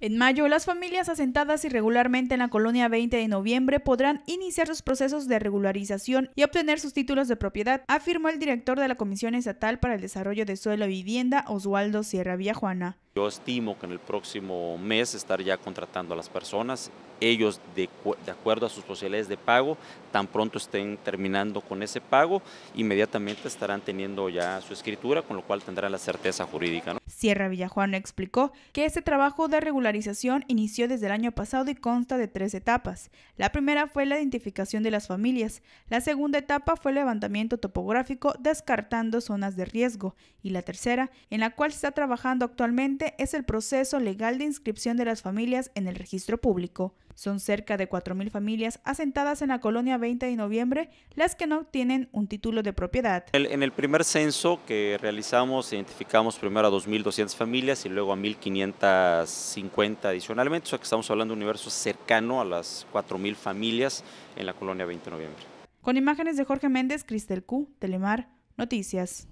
En mayo, las familias asentadas irregularmente en la colonia 20 de noviembre podrán iniciar sus procesos de regularización y obtener sus títulos de propiedad, afirmó el director de la Comisión Estatal para el Desarrollo de Suelo y Vivienda, Oswaldo Sierra Villajuana. Yo estimo que en el próximo mes estar ya contratando a las personas, ellos de, acuerdo a sus posibilidades de pago, tan pronto estén terminando con ese pago, inmediatamente estarán teniendo ya su escritura, con lo cual tendrán la certeza jurídica. Sierra Villajuana explicó que este trabajo de regularización inició desde el año pasado y consta de tres etapas. La primera fue la identificación de las familias, la segunda etapa fue el levantamiento topográfico descartando zonas de riesgo y la tercera, en la cual se está trabajando actualmente, es el proceso legal de inscripción de las familias en el registro público. Son cerca de 4.000 familias asentadas en la colonia 20 de noviembre las que no tienen un título de propiedad. En el primer censo que realizamos identificamos primero a 2.000 200 familias y luego a 1.550 adicionalmente, o sea que estamos hablando de un universo cercano a las 4.000 familias en la colonia 20 de noviembre. Con imágenes de Jorge Méndez, Cristel Q, Telemar, Noticias.